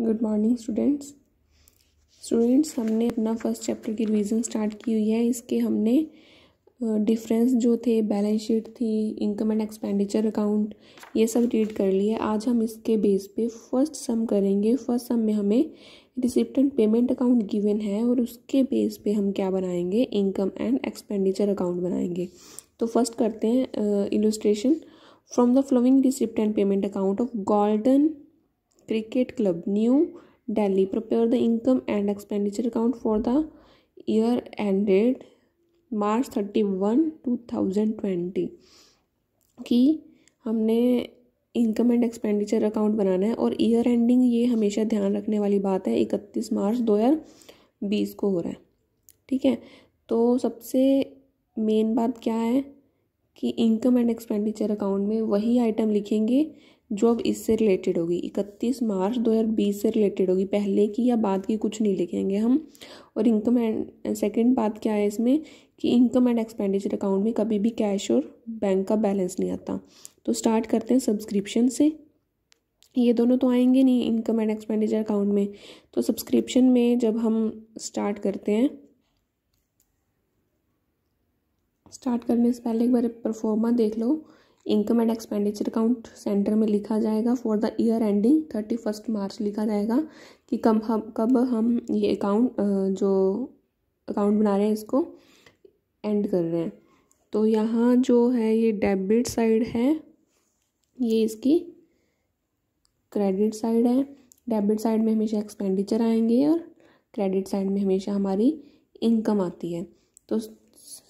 good morning students students हमने अपना first chapter की रिवीजन स्टार्ट की हुई है इसके हमने डिफरेंस जो थे बैलेंस शीट थी इनकम एंड एक्सपेंडिचर अकाउंट ये सब रीड कर लिए आज हम इसके बेस पे फर्स्ट सम करेंगे फर्स्ट सम में हमें रिसिप्ट पेमेंट अकाउंट गिवन है और उसके बेस पे हम क्या बनाएंगे इनकम एंड एक्सपेंडिचर अकाउंट बनाएंगे तो फर्स्ट करते हैं illustration from the following receipt and payment account of Golden Cricket Club New Delhi prepare the income and expenditure account for the year ended March thirty one two thousand twenty कि हमने income and expenditure account बनाना है और year ending ये हमेशा ध्यान रखने वाली बात है इकतीस मार्च दो हज़ार बीस को हो रहा है ठीक है तो सबसे मेन बात क्या है कि इनकम एंड एक्सपेंडिचर अकाउंट में वही आइटम लिखेंगे जो अब इससे रिलेटेड होगी 31 मार्च 2020 से रिलेटेड होगी पहले की या बाद की कुछ नहीं लिखेंगे हम और इनकम एंड सेकंड बात क्या है इसमें कि इनकम एंड एक्सपेंडिचर अकाउंट में कभी भी कैश और बैंक का बैलेंस नहीं आता तो स्टार्ट करते हैं सब्सक्रिप्शन से ये दोनों तो आएंगे नहीं इनकम एंड एक्सपेंडिचर अकाउंट में तो सब्सक्रिप्शन में जब हम स्टार्ट करते हैं स्टार्ट करने से पहले एक बार परफॉर्मा देख लो income and expenditure account centre में लिखा जाएगा for the year ending thirty first March लिखा जाएगा कि कब हम कब हम ये अकाउंट जो अकाउंट बना रहे हैं इसको एंड कर रहे हैं तो यहाँ जो है ये डेबिट साइड है ये इसकी क्रेडिट साइड है डेबिट साइड में हमेशा एक्सपेंडिचर आएंगे और क्रेडिट साइड में हमेशा हमारी इनकम आती है तो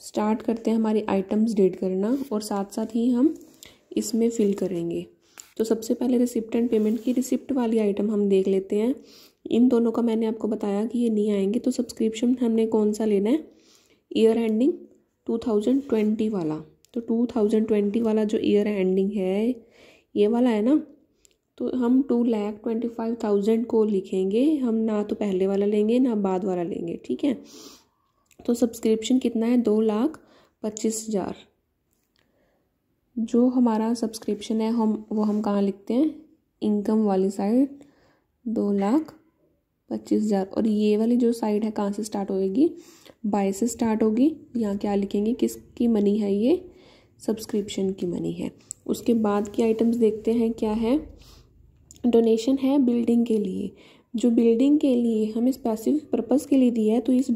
स्टार्ट करते हैं हमारी आइटम्स डेट करना और साथ साथ ही हम इसमें फिल करेंगे तो सबसे पहले रिसिप्ट एंड पेमेंट की रिसिप्ट वाली आइटम हम देख लेते हैं इन दोनों का मैंने आपको बताया कि ये नहीं आएंगे तो सब्सक्रिप्शन हमने कौन सा लेना है ईयर एंडिंग 2020 वाला तो 2020 वाला जो ईयर एंडिंग है ये वाला है ना तो हम two lakh twenty five thousand को लिखेंगे हम ना तो पहले वाला लेंगे ना बाद वाला लेंगे ठीक है तो सब्सक्रिप्शन कितना है दो लाख पच्चीस हज़ार जो हमारा सब्सक्रिप्शन है हम वो हम कहाँ लिखते हैं इनकम वाली साइड दो लाख पच्चीस हज़ार और ये वाली जो साइड है कहाँ से स्टार्ट होएगी बाई से स्टार्ट होगी यहाँ क्या लिखेंगे किसकी मनी है ये सब्सक्रिप्शन की मनी है उसके बाद की आइटम्स देखते हैं क्या है डोनेशन है बिल्डिंग के लिए जो बिल्डिंग के लिए हमें स्पेसिफिक पर्पज़ के लिए दिया है तो इस